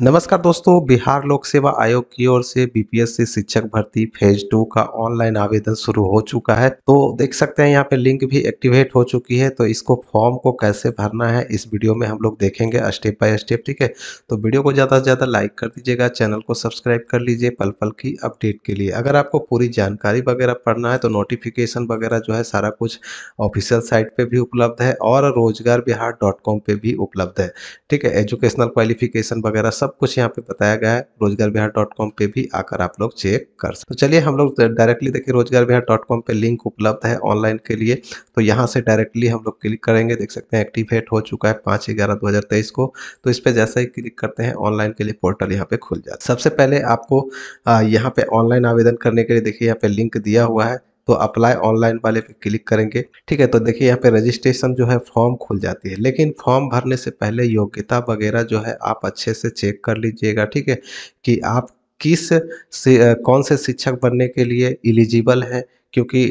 नमस्कार दोस्तों बिहार लोक सेवा आयोग की ओर से बीपीएससी शिक्षक भर्ती फेज टू का ऑनलाइन आवेदन शुरू हो चुका है तो देख सकते हैं यहाँ पे लिंक भी एक्टिवेट हो चुकी है तो इसको फॉर्म को कैसे भरना है इस वीडियो में हम लोग देखेंगे स्टेप बाय स्टेप ठीक है तो वीडियो को ज़्यादा से ज़्यादा लाइक कर दीजिएगा चैनल को सब्सक्राइब कर लीजिए पल पल की अपडेट के लिए अगर आपको पूरी जानकारी वगैरह पढ़ना है तो नोटिफिकेशन वगैरह जो है सारा कुछ ऑफिशियल साइट पर भी उपलब्ध है और रोजगार बिहार डॉट कॉम भी उपलब्ध है ठीक है एजुकेशनल क्वालिफिकेशन वगैरह सब कुछ यहाँ पे बताया गया है रोजगार बिहार डॉट कॉम पे भी आकर आप लोग चेक कर सकते तो चलिए हम लोग डायरेक्टली देखिए रोजगार बिहार डॉट कॉम पे लिंक उपलब्ध है ऑनलाइन के लिए तो यहाँ से डायरेक्टली हम लोग क्लिक करेंगे देख सकते हैं एक्टिवेट हो चुका है पाँच ग्यारह दो हज़ार तेईस को तो इस पर जैसे ही क्लिक करते हैं ऑनलाइन के लिए पोर्टल यहाँ पे खुल जाता है सबसे पहले आपको यहाँ पे ऑनलाइन आवेदन करने के लिए देखिए यहाँ पे लिंक दिया हुआ है तो अप्लाई ऑनलाइन वाले पे क्लिक करेंगे ठीक है तो देखिए यहाँ पे रजिस्ट्रेशन जो है फॉर्म खुल जाती है लेकिन फॉर्म भरने से पहले योग्यता वगैरह जो है आप अच्छे से चेक कर लीजिएगा ठीक है कि आप किस से, कौन से शिक्षक बनने के लिए एलिजिबल हैं क्योंकि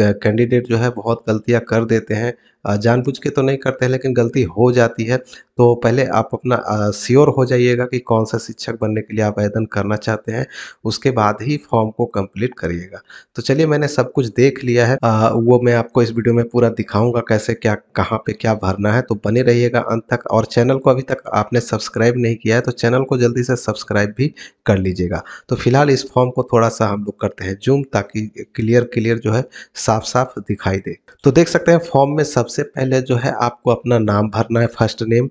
कैंडिडेट जो है बहुत गलतियाँ कर देते हैं जानबूझ के तो नहीं करते हैं लेकिन गलती हो जाती है तो पहले आप अपना श्योर हो जाइएगा कि कौन सा शिक्षक बनने के लिए आप आवेदन करना चाहते हैं उसके बाद ही फॉर्म को कंप्लीट करिएगा तो चलिए मैंने सब कुछ देख लिया है आ, वो मैं आपको इस वीडियो में पूरा दिखाऊंगा कैसे क्या कहाँ पे क्या भरना है तो बने रहिएगा अंत तक और चैनल को अभी तक आपने सब्सक्राइब नहीं किया है तो चैनल को जल्दी से सब्सक्राइब भी कर लीजिएगा तो फिलहाल इस फॉर्म को थोड़ा सा हम लोग करते हैं जूम ताकि क्लियर क्लियर जो है साफ साफ दिखाई दे तो देख सकते हैं फॉर्म में सबसे पहले जो है आपको अपना नाम भरना है first name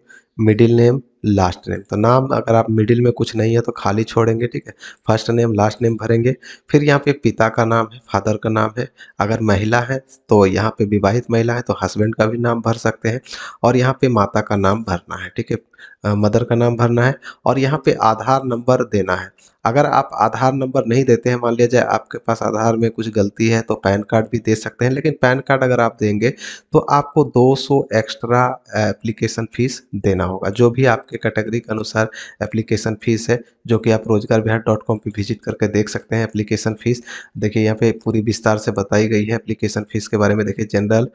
middle name last name तो नाम अगर आप मिडिल में कुछ नहीं है तो खाली छोड़ेंगे ठीक है फर्स्ट नेम लास्ट नेम भरेंगे फिर यहाँ पे पिता का नाम है फादर का नाम है अगर महिला है तो यहाँ पे विवाहित महिला है तो हस्बैंड का भी नाम भर सकते हैं और यहाँ पे माता का नाम भरना है ठीक है मदर का नाम भरना है और यहाँ पे आधार नंबर देना है अगर आप आधार नंबर नहीं देते हैं मान लिया जाए आपके पास आधार में कुछ गलती है तो पैन कार्ड भी दे सकते हैं लेकिन पैन कार्ड अगर आप देंगे तो आपको 200 एक्स्ट्रा एप्लीकेशन फीस देना होगा जो भी आपके कैटेगरी के अनुसार एप्लीकेशन फीस है जो कि आप रोजगार बिहार डॉट कॉम पर विजिट करके देख सकते हैं एप्लीकेशन फ़ीस देखिए यहाँ पे पूरी विस्तार से बताई गई है एप्लीकेशन फ़ीस के बारे में देखिए general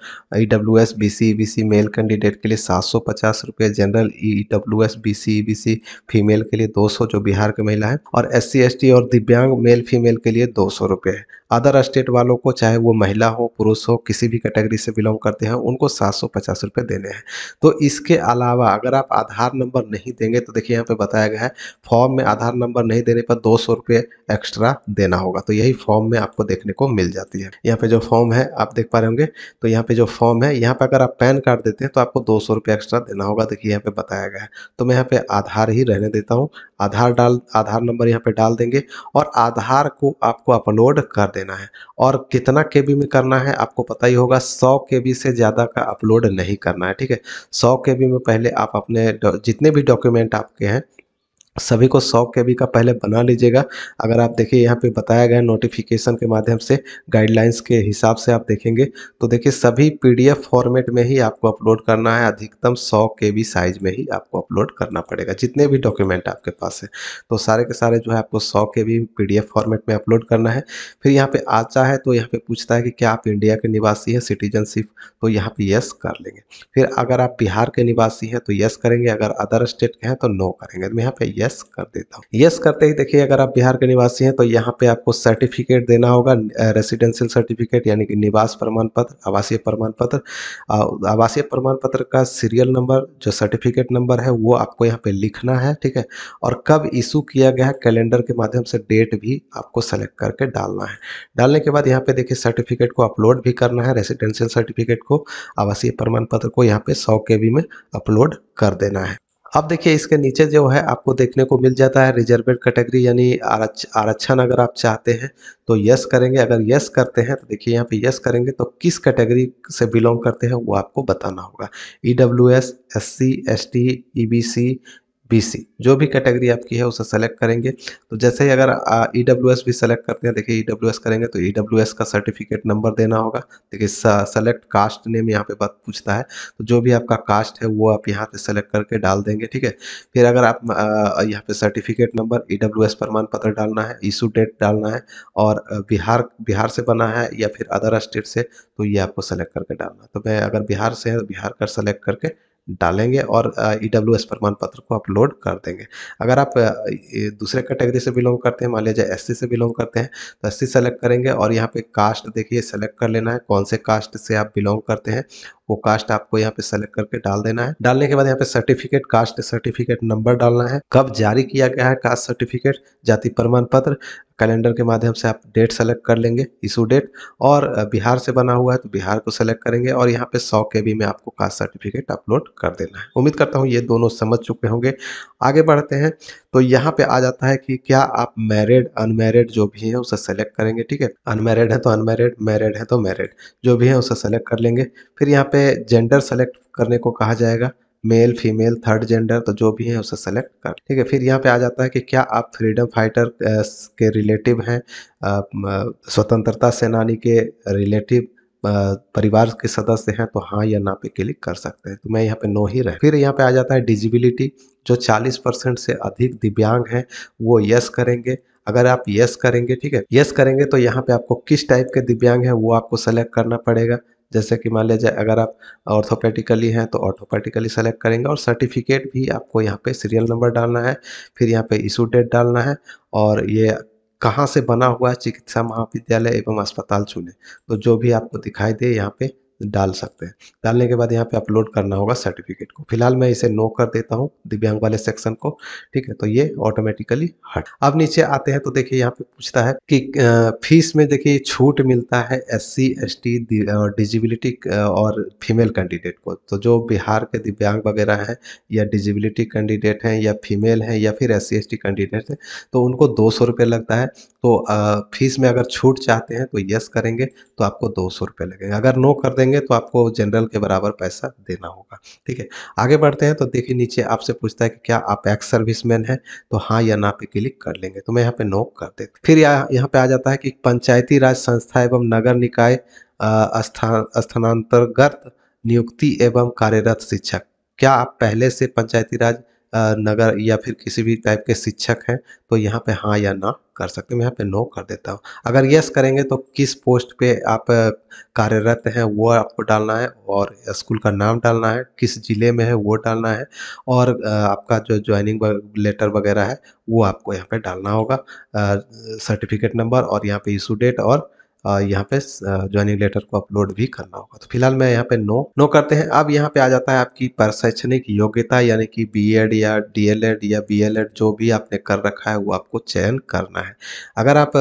E W S B C B C male candidate के लिए सात सौ पचास रुपये general E W S B C B C female के लिए दो सौ जो बिहार की महिला है और एस एस सी और दिव्यांग मेल फीमेल के लिए दो सौ रुपये है अदर स्टेट वालों को चाहे वो महिला हो पुरुष हो किसी भी कैटेगरी से बिलोंग करते हैं उनको सात सौ पचास रुपये देने हैं तो इसके अलावा अगर आप आधार नंबर नहीं देंगे तो देखिए यहाँ पे बताया गया है फॉर्म में आधार नंबर नहीं देने पर दो सौ रुपये एक्स्ट्रा देना होगा तो यही फॉर्म में आपको देखने को मिल जाती है यहाँ पे जो फॉर्म है आप देख पा रहे होंगे तो यहाँ पे जो फॉर्म है यहाँ पे अगर आप पैन कार्ड देते हैं तो आपको दो सौ एक्स्ट्रा देना होगा देखिए यहाँ पे बताया गया है तो मैं यहाँ पे आधार ही रहने देता हूँ आधार डाल आधार नंबर यहाँ पे डाल देंगे और आधार को आपको अपलोड कर देना है और कितना के में करना है आपको पता ही होगा सौ के से ज़्यादा का अपलोड नहीं करना है ठीक है सौ के में पहले आप अपने जितने भी डॉक्यूमेंट आपके हैं सभी को सौ के बी का पहले बना लीजिएगा अगर आप देखिए यहाँ पे बताया गया नोटिफिकेशन के माध्यम से गाइडलाइंस के हिसाब से आप देखेंगे तो देखिए सभी पीडीएफ फॉर्मेट में ही आपको अपलोड करना है अधिकतम सौ के बी साइज में ही आपको अपलोड करना पड़ेगा जितने भी डॉक्यूमेंट आपके पास है तो सारे के सारे जो है आपको सौ के बी पी फॉर्मेट में अपलोड करना है फिर यहाँ पर आता है तो यहाँ पर पूछता है कि क्या आप इंडिया के निवासी हैं सिटीजनशिप तो यहाँ पर यस कर लेंगे फिर अगर आप बिहार के निवासी हैं तो यस करेंगे अगर अदर स्टेट के हैं तो नो करेंगे तो यहाँ पर यस कर देता हूँ यस करते ही देखिए अगर आप बिहार के निवासी हैं तो यहाँ पे आपको सर्टिफिकेट देना होगा रेसिडेंशियल सर्टिफिकेट यानी कि निवास प्रमाण पत्र आवासीय प्रमाण पत्र आवासीय प्रमाण पत्र का सीरियल नंबर जो सर्टिफिकेट नंबर है वो आपको यहाँ पे लिखना है ठीक है और कब इशू किया गया है कैलेंडर के माध्यम से डेट भी आपको सेलेक्ट करके डालना है डालने के बाद यहाँ पे देखिए सर्टिफिकेट को अपलोड भी करना है रेसिडेंशियल सर्टिफिकेट को आवासीय प्रमाण पत्र को यहाँ पे सौ के में अपलोड कर देना है अब देखिए इसके नीचे जो है आपको देखने को मिल जाता है रिजर्वेड कैटेगरी यानी आरक्षण अगर आप चाहते हैं तो यस करेंगे अगर यस करते हैं तो देखिए यहाँ पे यस करेंगे तो किस कैटेगरी से बिलोंग करते हैं वो आपको बताना होगा E W S S C S T E B C BC जो भी कैटेगरी आपकी है उसे सेलेक्ट करेंगे तो जैसे ही अगर ई डब्ल्यू एस भी सेलेक्ट करते हैं देखिए ई डब्ल्यू एस करेंगे तो ई डब्ल्यू एस का सर्टिफिकेट नंबर देना होगा देखिए सेलेक्ट कास्ट नेम यहाँ पे बात पूछता है तो जो भी आपका कास्ट है वो आप यहाँ पे सेलेक्ट करके डाल देंगे ठीक है फिर अगर आप यहाँ पे certificate number E W S प्रमाण पत्र डालना है इशू डेट डालना है और बिहार बिहार से बना है या फिर अदर स्टेट से तो ये आपको सेलेक्ट करके डालना है तो मैं अगर बिहार से है तो बिहार का सेलेक्ट करके डालेंगे और ई डब्ल्यू e एस प्रमाण पत्र को अपलोड कर देंगे अगर आप दूसरे कैटेगरी से बिलोंग करते हैं मान लीजिए एस से बिलोंग करते हैं तो एस सेलेक्ट करेंगे और यहाँ पे कास्ट देखिए सेलेक्ट कर लेना है कौन से कास्ट से आप बिलोंग करते हैं वो कास्ट आपको यहाँ पे सेलेक्ट करके डाल देना है डालने के बाद यहाँ पे सर्टिफिकेट कास्ट सर्टिफिकेट नंबर डालना है कब जारी किया गया है कास्ट सर्टिफिकेट जाति प्रमाण पत्र कैलेंडर के माध्यम से आप डेट सेलेक्ट कर लेंगे इशू डेट और बिहार से बना हुआ है तो बिहार को सेलेक्ट करेंगे और यहाँ पे सौ के में आपको कास्ट सर्टिफिकेट अपलोड कर देना है उम्मीद करता हूँ ये दोनों समझ चुके होंगे आगे बढ़ते हैं तो यहाँ पे आ जाता है कि क्या आप मैरिड अनमैरिड जो भी है उसे सेलेक्ट करेंगे ठीक है अनमैरिड है तो अनमैरिड मैरिड है तो मैरिड जो भी है उसे सेलेक्ट कर लेंगे फिर यहाँ पे जेंडर सेलेक्ट करने को कहा जाएगा मेल फीमेल थर्ड जेंडर तो जो भी है उसे सेलेक्ट कर ठीक है फिर यहाँ पे आ जाता है कि क्या आप फ्रीडम फाइटर के रिलेटिव हैं स्वतंत्रता सेनानी के रिलेटिव परिवार के सदस्य हैं तो हाँ या ना पे क्लिक कर सकते हैं तो मैं यहाँ पे नो ही रहे फिर यहाँ पे आ जाता है डिजिबिलिटी जो 40 परसेंट से अधिक दिव्यांग हैं वो यस करेंगे अगर आप यस करेंगे ठीक है यस करेंगे तो यहाँ पे आपको किस टाइप के दिव्यांग है वो आपको सेलेक्ट करना पड़ेगा जैसे कि मान लीजिए अगर आप ऑर्थोपैटिकली हैं तो ऑर्थोपैटिकली सेलेक्ट करेंगे और सर्टिफिकेट भी आपको यहाँ पे सीरियल नंबर डालना है फिर यहाँ पे इशू डेट डालना है और ये कहाँ से बना हुआ है चिकित्सा महाविद्यालय एवं अस्पताल चुने तो जो भी आपको दिखाई दे यहाँ पे डाल सकते हैं डालने के बाद यहाँ पे अपलोड करना होगा सर्टिफिकेट को फिलहाल मैं इसे नो कर देता हूँ दिव्यांग वाले सेक्शन को ठीक है तो ये ऑटोमेटिकली हट अब नीचे आते हैं तो देखिए यहाँ पे पूछता है कि फीस में देखिए छूट मिलता है S C S T disability और फीमेल कैंडिडेट को तो जो बिहार के दिव्यांग वगैरह हैं या डिजिबिलिटी कैंडिडेट हैं या फीमेल हैं या फिर S C S T candidate हैं तो उनको दो सौ लगता है तो फीस में अगर छूट चाहते हैं तो यस करेंगे तो आपको दो सौ लगेगा अगर नो कर दें देंगे तो आपको जनरल के बराबर पैसा देना होगा ठीक है आगे बढ़ते हैं तो देखिए नीचे आपसे पूछता है कि क्या आप एक्स सर्विसमैन है तो हाँ या ना पे क्लिक कर लेंगे तो मैं यहाँ पे नो कर देते फिर यहाँ पे आ जाता है कि पंचायती राज संस्था एवं नगर निकाय स्थान स्थानांतर्गत नियुक्ति एवं कार्यरत शिक्षक क्या आप पहले से पंचायती राज नगर या फिर किसी भी टाइप के शिक्षक हैं तो यहाँ पे हाँ या ना कर सकते हैं मैं यहाँ पे नो कर देता हूँ अगर यस करेंगे तो किस पोस्ट पे आप कार्यरत हैं वो आपको डालना है और स्कूल का नाम डालना है किस ज़िले में है वो डालना है और आपका जो ज्वाइनिंग लेटर वगैरह है वो आपको यहाँ पे डालना होगा सर्टिफिकेट नंबर और यहाँ पे इशू डेट और यहाँ पे ज्वाइनिंग लेटर को अपलोड भी करना होगा तो फिलहाल मैं यहाँ पे नो नो करते हैं अब यहाँ पे आ जाता है आपकी प्रशैक्षणिक योग्यता यानी कि बीएड या डीएलएड या बीएलएड जो भी आपने कर रखा है वो आपको चयन करना है अगर आप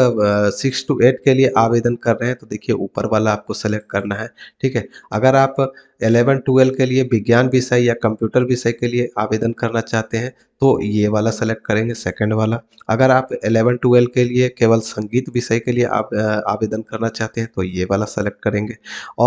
सिक्स टू एट के लिए आवेदन कर रहे हैं तो देखिए ऊपर वाला आपको सेलेक्ट करना है ठीक है अगर आप एलेवन ट्वेल्व के लिए विज्ञान विषय या कंप्यूटर विषय के लिए आवेदन करना चाहते हैं तो ये वाला सेलेक्ट करेंगे सेकंड वाला अगर आप एलेवन ट्वेल्व के लिए केवल संगीत विषय के लिए आप आवेदन करना चाहते हैं तो ये वाला सेलेक्ट करेंगे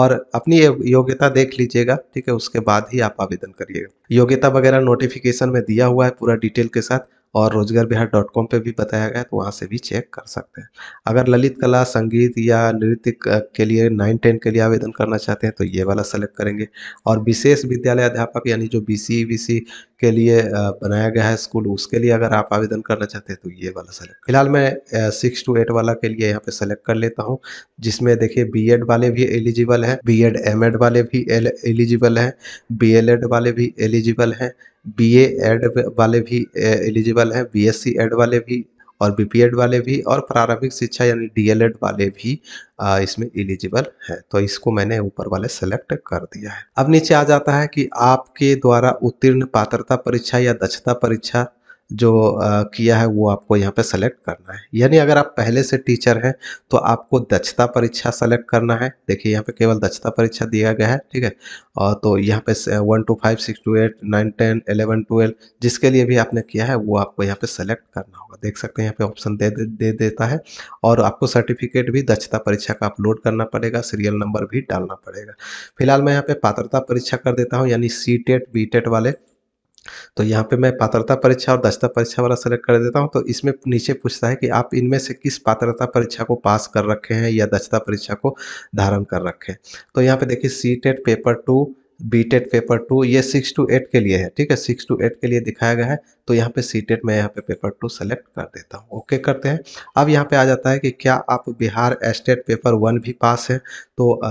और अपनी योग्यता देख लीजिएगा ठीक है उसके बाद ही आप आवेदन करिएगा योग्यता वगैरह नोटिफिकेशन में दिया हुआ है पूरा डिटेल के साथ और रोजगार बिहार डॉट कॉम पर भी बताया गया है तो वहाँ से भी चेक कर सकते हैं अगर ललित कला संगीत या नृत्य के लिए नाइन टेन के लिए आवेदन करना चाहते हैं तो ये वाला सेलेक्ट करेंगे और विशेष विद्यालय अध्यापक यानी जो बी सी बी सी के लिए बनाया गया है स्कूल उसके लिए अगर आप आवेदन करना चाहते हैं तो ये वाला सेलेक्ट फिलहाल मैं सिक्स टू एट वाला के लिए यहाँ पे सेलेक्ट कर लेता हूँ जिसमें देखिए बीएड वाले भी एलिजिबल हैं बीएड एमएड वाले भी एलिजिबल हैं बीएलएड वाले भी एलिजिबल हैं बीए एड वाले भी एलिजिबल हैं बीएससी एड वाले भी और बीपीएड वाले भी और प्रारंभिक शिक्षा यानी डीएलएड वाले भी इसमें एलिजिबल है तो इसको मैंने ऊपर वाले सेलेक्ट कर दिया है अब नीचे आ जाता है कि आपके द्वारा उत्तीर्ण पात्रता परीक्षा या दक्षता परीक्षा जो किया है वो आपको यहाँ पे सेलेक्ट करना है यानी अगर आप पहले से टीचर हैं तो आपको दक्षता परीक्षा सेलेक्ट करना है देखिए यहाँ पे केवल दक्षता परीक्षा दिया गया है ठीक है और तो यहाँ पे one to five six to eight nine ten eleven twelve जिसके लिए भी आपने किया है वो आपको यहाँ पे सेलेक्ट करना होगा देख सकते हैं यहाँ पे ऑप्शन दे, दे दे देता है और आपको सर्टिफिकेट भी दक्षता परीक्षा का अपलोड करना पड़ेगा सीरियल नंबर भी डालना पड़ेगा फिलहाल मैं यहाँ पे पात्रता परीक्षा कर देता हूँ यानी सी टेट बी टेट वाले तो यहाँ पे मैं पात्रता परीक्षा और दक्षता परीक्षा वाला सेलेक्ट कर देता हूँ तो इसमें नीचे पूछता है कि आप इनमें से किस पात्रता परीक्षा को पास कर रखे हैं या दक्षता परीक्षा को धारण कर रखे हैं तो यहाँ पे देखिए C TET paper two B TET paper two ये सिक्स टू एट के लिए है ठीक है सिक्स टू एट के लिए दिखाया गया है तो यहाँ पे सी टेट e मैं यहाँ पे पेपर टू सेलेक्ट कर देता हूँ ओके करते हैं अब यहाँ पे आ जाता है कि क्या आप बिहार स्टेट पेपर वन भी पास हैं तो आ,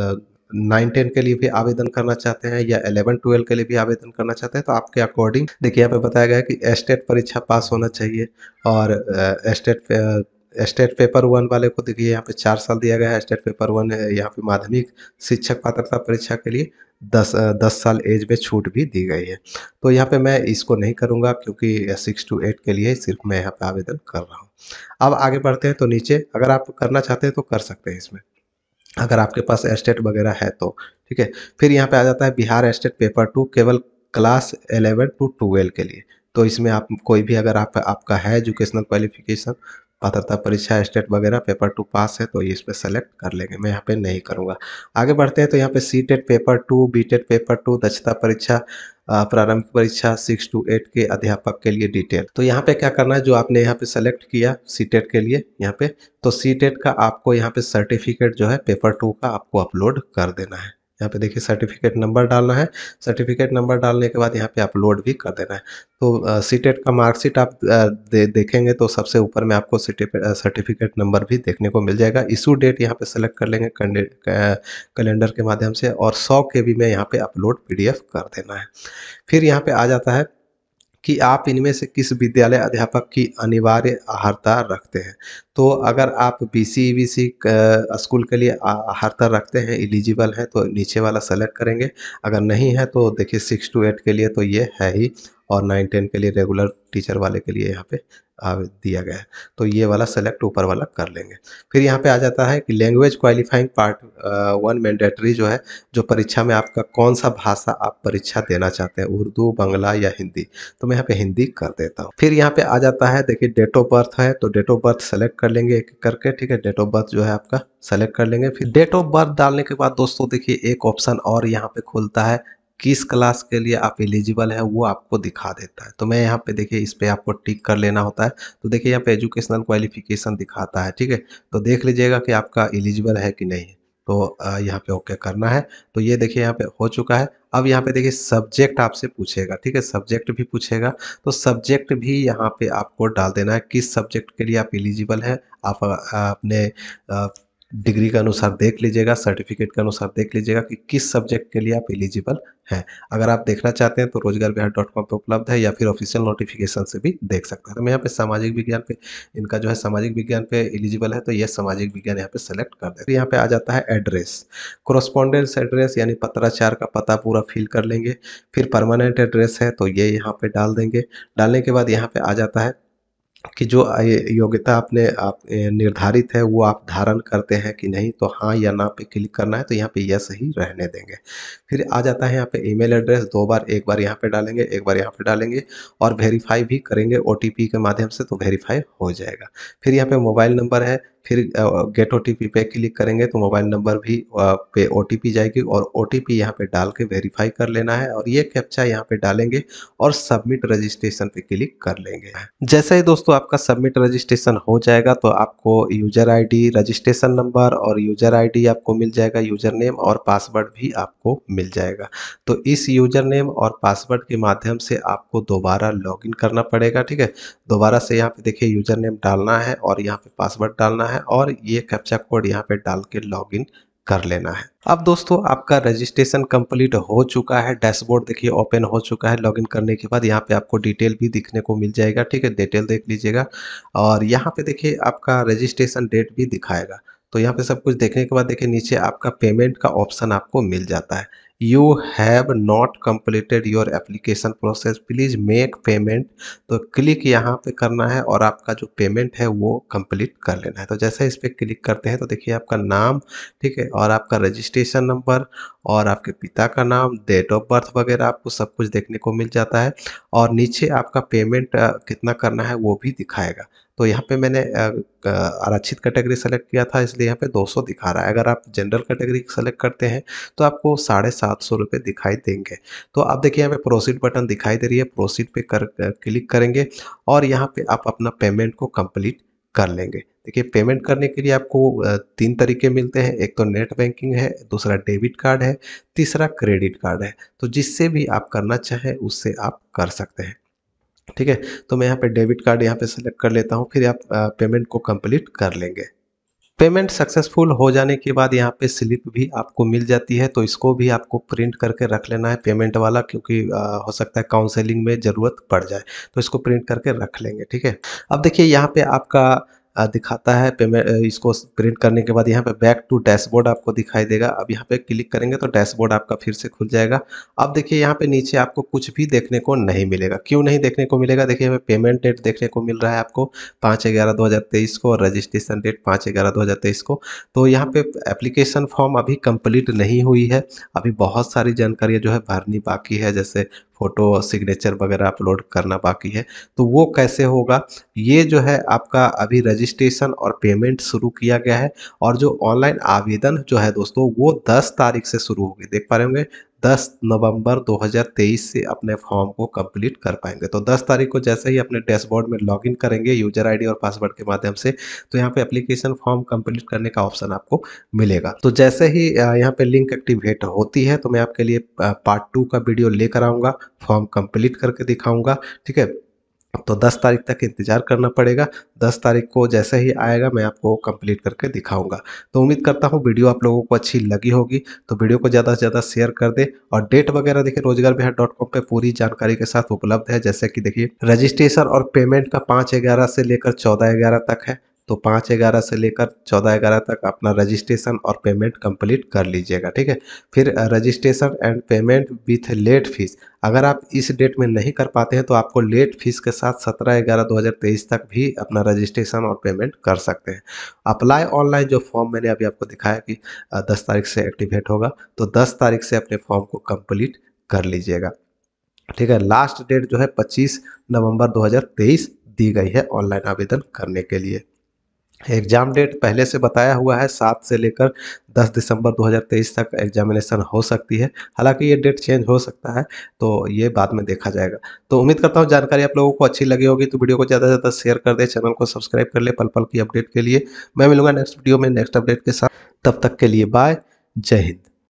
आ, नाइन टेन के लिए भी आवेदन करना चाहते हैं या एलेवन ट्वेल्व के लिए भी आवेदन करना चाहते हैं तो आपके अकॉर्डिंग देखिए यहाँ पे बताया गया है कि एस्टेट परीक्षा पास होना चाहिए और एस्टेट स्टेट पेपर वन वाले को देखिए यहाँ पे चार साल दिया गया है स्टेट पेपर वन यहाँ पे माध्यमिक शिक्षक पात्रता परीक्षा के लिए दस दस साल एज में छूट भी दी गई है तो यहाँ पे मैं इसको नहीं करूँगा क्योंकि सिक्स टू एट के लिए सिर्फ मैं यहाँ पे आवेदन कर रहा हूँ अब आगे बढ़ते हैं तो नीचे अगर आप करना चाहते हैं तो कर सकते हैं इसमें अगर आपके पास एस्टेट वगैरह है तो ठीक है फिर यहाँ पे आ जाता है बिहार एस्टेट पेपर टू केवल क्लास एलेवन टू ट्वेल्व के लिए तो इसमें आप कोई भी अगर आप आपका है एजुकेशनल क्वालिफिकेशन पात्रता परीक्षा स्टेट वगैरह पेपर टू पास है तो ये इसमें सेलेक्ट कर लेंगे मैं यहाँ पे नहीं करूँगा आगे बढ़ते हैं तो यहाँ पे C TET paper two B TET paper two दक्षता परीक्षा प्रारंभिक परीक्षा सिक्स टू एट के अध्यापक के लिए डिटेल तो यहाँ पे क्या करना है जो आपने यहाँ पे सेलेक्ट किया सी टेट e के लिए यहाँ पे तो सी टेट e का आपको यहाँ पे सर्टिफिकेट जो है पेपर टू का आपको अपलोड कर देना है यहाँ पे देखिए सर्टिफिकेट नंबर डालना है सर्टिफिकेट नंबर डालने के बाद यहाँ पे अपलोड भी कर देना है तो सीटेट e का मार्कशीट आप दे, देखेंगे तो सबसे ऊपर में आपको सर्टिफिकेट नंबर e भी देखने को मिल जाएगा इशू डेट यहाँ पे सेलेक्ट कर लेंगे कैलेंडर के माध्यम से और सौ के भी में यहाँ पे अपलोड पी कर देना है फिर यहाँ पे आ जाता है कि आप इनमें से किस विद्यालय अध्यापक की अनिवार्य आहारता रखते हैं तो अगर आप B C B C school के लिए हर तरह रखते हैं एलिजिबल है तो नीचे वाला सेलेक्ट करेंगे अगर नहीं है तो देखिए सिक्स टू एट के लिए तो ये है ही और नाइन टेन के लिए रेगुलर टीचर वाले के लिए यहाँ पे दिया गया है तो ये वाला सेलेक्ट ऊपर वाला कर लेंगे फिर यहाँ पे आ जाता है कि language qualifying part one mandatory जो है जो परीक्षा में आपका कौन सा भाषा आप परीक्षा देना चाहते हैं उर्दू बंगला या हिंदी तो मैं यहाँ पे हिंदी कर देता हूँ फिर यहाँ पे आ जाता है देखिए डेट ऑफ बर्थ है तो डेट ऑफ बर्थ सेलेक्ट कर लेंगे एक करके ठीक है डेट ऑफ बर्थ जो है आपका सेलेक्ट कर लेंगे फिर डेट ऑफ बर्थ डालने के बाद दोस्तों देखिए एक ऑप्शन और यहाँ पे खुलता है किस क्लास के लिए आप एलिजिबल है वो आपको दिखा देता है तो मैं यहाँ पे देखिए इस पर आपको टिक कर लेना होता है तो देखिए यहाँ पे एजुकेशनल क्वालिफिकेशन दिखाता है ठीक है तो देख लीजिएगा कि आपका एलिजिबल है कि नहीं है तो यहाँ पे ओके करना है तो ये देखिए यहाँ पे हो चुका है अब यहाँ पे देखिए सब्जेक्ट आपसे पूछेगा ठीक है सब्जेक्ट भी पूछेगा तो सब्जेक्ट भी यहाँ पे आपको डाल देना है किस सब्जेक्ट के लिए आप एलिजिबल हैं आप अपने डिग्री के अनुसार देख लीजिएगा सर्टिफिकेट के अनुसार देख लीजिएगा कि किस सब्जेक्ट के लिए आप एलिजिबल हैं अगर आप देखना चाहते हैं तो रोजगार बिहार डॉट कॉम पर उपलब्ध है या फिर ऑफिशियल नोटिफिकेशन से भी देख सकते हैं तो मैं यहाँ पे सामाजिक विज्ञान पे इनका जो है सामाजिक विज्ञान पे एलिजिबल है तो ये सामाजिक विज्ञान यहाँ पे सेलेक्ट कर देते यहाँ पे आ जाता है एड्रेस क्रॉस्पॉन्डेंस एड्रेस यानी पत्राचार का पता पूरा फिल कर लेंगे फिर परमानेंट एड्रेस है तो ये यहाँ पे डाल देंगे डालने के बाद यहाँ पे आ जाता है कि जो योग्यता आपने आप निर्धारित है वो आप धारण करते हैं कि नहीं तो हाँ या ना पे क्लिक करना है तो यहाँ पे यस ही रहने देंगे फिर आ जाता है यहाँ पे ईमेल एड्रेस दो बार एक बार यहाँ पे डालेंगे एक बार यहाँ पे डालेंगे और वेरीफाई भी करेंगे ओ के माध्यम से तो वेरीफाई हो जाएगा फिर यहाँ पे मोबाइल नंबर है फिर गेट ओ टी पे क्लिक करेंगे तो मोबाइल नंबर भी पे ओ जाएगी और ओ टी पी यहाँ पे डाल के वेरीफाई कर लेना है और ये कैप्चा यहाँ पे डालेंगे और सबमिट रजिस्ट्रेशन पे क्लिक कर लेंगे जैसे ही दोस्तों आपका सबमिट रजिस्ट्रेशन हो जाएगा तो आपको यूजर आई रजिस्ट्रेशन नंबर और यूजर आई आपको मिल जाएगा यूजर नेम और पासवर्ड भी आपको मिल जाएगा तो इस यूजर नेम और पासवर्ड के माध्यम से आपको दोबारा लॉग करना पड़ेगा ठीक है दोबारा से यहाँ पे देखिए यूजर नेम डालना है और यहाँ पे पासवर्ड डालना है है और ये कैप्चा कोड यहाँ पे डाल के लॉग कर लेना है अब दोस्तों आपका रजिस्ट्रेशन कंप्लीट हो चुका है डैशबोर्ड देखिए ओपन हो चुका है लॉगिन करने के बाद यहाँ पे आपको डिटेल भी दिखने को मिल जाएगा ठीक है डिटेल देख लीजिएगा और यहाँ पे देखिए आपका रजिस्ट्रेशन डेट भी दिखाएगा तो यहाँ पे सब कुछ देखने के बाद देखिए नीचे आपका पेमेंट का ऑप्शन आपको मिल जाता है you have not completed your application process please make payment तो क्लिक यहाँ पे करना है और आपका जो पेमेंट है वो कम्प्लीट कर लेना है तो जैसे इस पर क्लिक करते हैं तो देखिए आपका नाम ठीक है और आपका रजिस्ट्रेशन नंबर और आपके पिता का नाम डेट ऑफ बर्थ वगैरह आपको सब कुछ देखने को मिल जाता है और नीचे आपका पेमेंट कितना करना है वो भी दिखाएगा तो यहाँ पे मैंने आरक्षित कैटेगरी सेलेक्ट किया था इसलिए यहाँ पे 200 दिखा रहा है अगर आप जनरल कैटेगरी सेलेक्ट करते हैं तो आपको साढ़े सात सौ रुपये दिखाई देंगे तो आप देखिए यहाँ पे प्रोसीड बटन दिखाई दे रही है प्रोसीड पे कर क्लिक करेंगे और यहाँ पे आप अपना पेमेंट को कंप्लीट कर लेंगे देखिए पेमेंट करने के लिए आपको तीन तरीके मिलते हैं एक तो नेट बैंकिंग है दूसरा डेबिट कार्ड है तीसरा क्रेडिट कार्ड है तो जिससे भी आप करना चाहें उससे आप कर सकते हैं ठीक है तो मैं यहाँ पे डेबिट कार्ड यहाँ पे सेलेक्ट कर लेता हूँ फिर आप पेमेंट को कंप्लीट कर लेंगे पेमेंट सक्सेसफुल हो जाने के बाद यहाँ पे स्लिप भी आपको मिल जाती है तो इसको भी आपको प्रिंट करके रख लेना है पेमेंट वाला क्योंकि आ, हो सकता है काउंसलिंग में ज़रूरत पड़ जाए तो इसको प्रिंट करके रख लेंगे ठीक है अब देखिए यहाँ पे आपका दिखाता है पेमेंट इसको प्रिंट करने के बाद यहाँ पे बैक टू डैशबोर्ड आपको दिखाई देगा अब यहाँ पे क्लिक करेंगे तो डैशबोर्ड आपका फिर से खुल जाएगा अब देखिए यहाँ पे नीचे आपको कुछ भी देखने को नहीं मिलेगा क्यों नहीं देखने को मिलेगा देखिए यहाँ पेमेंट डेट देखने को मिल रहा है आपको पाँच ग्यारह दो हज़ार तेईस को और रजिस्ट्रेशन डेट पाँच ग्यारह दो हज़ार तेईस को तो यहाँ पे एप्लीकेशन फॉर्म अभी कम्प्लीट नहीं हुई है अभी बहुत सारी जानकारियाँ जो है भरनी बाकी है जैसे फ़ोटो सिग्नेचर वगैरह अपलोड करना बाकी है तो वो कैसे होगा ये जो है आपका अभी रजिस्ट्रेशन और पेमेंट शुरू किया गया है और जो ऑनलाइन आवेदन जो है दोस्तों वो दस तारीख से शुरू होगी देख पा रहे होंगे 10 नवंबर 2023 से अपने फॉर्म को कंप्लीट कर पाएंगे तो 10 तारीख को जैसे ही अपने डैशबोर्ड में लॉगिन करेंगे यूजर आईडी और पासवर्ड के माध्यम से तो यहाँ पे एप्लीकेशन फॉर्म कंप्लीट करने का ऑप्शन आपको मिलेगा तो जैसे ही यहाँ पे लिंक एक्टिवेट होती है तो मैं आपके लिए पार्ट टू का वीडियो लेकर आऊँगा फॉर्म कंप्लीट करके दिखाऊंगा ठीक है तो 10 तारीख तक इंतज़ार करना पड़ेगा 10 तारीख को जैसे ही आएगा मैं आपको कंप्लीट करके दिखाऊंगा तो उम्मीद करता हूँ वीडियो आप लोगों को अच्छी लगी होगी तो वीडियो को ज़्यादा से ज़्यादा शेयर कर दे और डेट वगैरह देखिए रोजगार बिहार डॉट कॉम पर पूरी जानकारी के साथ उपलब्ध है जैसे कि देखिए रजिस्ट्रेशन और पेमेंट का पाँच ग्यारह से लेकर चौदह ग्यारह तक है तो पाँच ग्यारह से लेकर चौदह ग्यारह तक अपना रजिस्ट्रेशन और पेमेंट कंप्लीट कर लीजिएगा ठीक है फिर registration and payment with late fees अगर आप इस डेट में नहीं कर पाते हैं तो आपको लेट फीस के साथ सत्रह ग्यारह दो हज़ार तेईस तक भी अपना रजिस्ट्रेशन और पेमेंट कर सकते हैं अप्लाई ऑनलाइन जो फॉर्म मैंने अभी आपको दिखाया कि दस तारीख से एक्टिवेट होगा तो दस तारीख से अपने फॉर्म को कंप्लीट कर लीजिएगा ठीक है लास्ट डेट जो है 25 नवंबर 2023 दी गई है ऑनलाइन आवेदन करने के लिए एग्ज़ाम डेट पहले से बताया हुआ है सात से लेकर दस दिसंबर 2023 तक एग्जामिनेशन हो सकती है हालांकि ये डेट चेंज हो सकता है तो ये बाद में देखा जाएगा तो उम्मीद करता हूँ जानकारी आप लोगों को अच्छी लगी होगी तो वीडियो को ज़्यादा से ज़्यादा शेयर कर दें चैनल को सब्सक्राइब कर ले पल पल की अपडेट के लिए मैं मिलूंगा नेक्स्ट वीडियो में नेक्स्ट अपडेट के साथ तब तक के लिए बाय जय हिंद